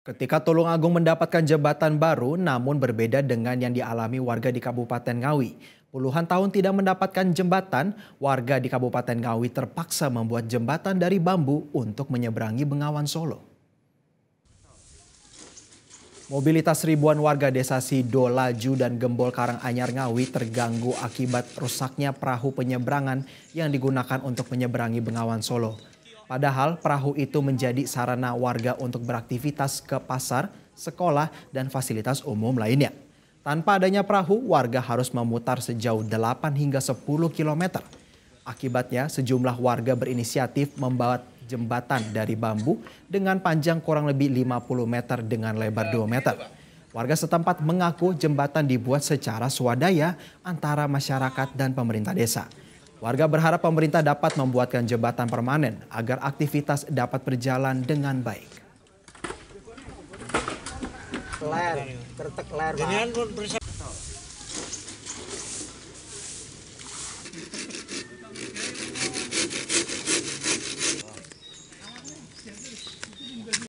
Ketika Agung mendapatkan jabatan baru, namun berbeda dengan yang dialami warga di Kabupaten Ngawi. Puluhan tahun tidak mendapatkan jembatan, warga di Kabupaten Ngawi terpaksa membuat jembatan dari bambu untuk menyeberangi Bengawan Solo. Mobilitas ribuan warga desa Sido, Laju, dan Gembol Karanganyar Ngawi terganggu akibat rusaknya perahu penyeberangan yang digunakan untuk menyeberangi Bengawan Solo. Padahal perahu itu menjadi sarana warga untuk beraktivitas ke pasar, sekolah, dan fasilitas umum lainnya. Tanpa adanya perahu, warga harus memutar sejauh 8 hingga 10 km. Akibatnya, sejumlah warga berinisiatif membuat jembatan dari bambu dengan panjang kurang lebih 50 meter dengan lebar 2 meter. Warga setempat mengaku jembatan dibuat secara swadaya antara masyarakat dan pemerintah desa. Warga berharap pemerintah dapat membuatkan jembatan permanen agar aktivitas dapat berjalan dengan baik. Ler,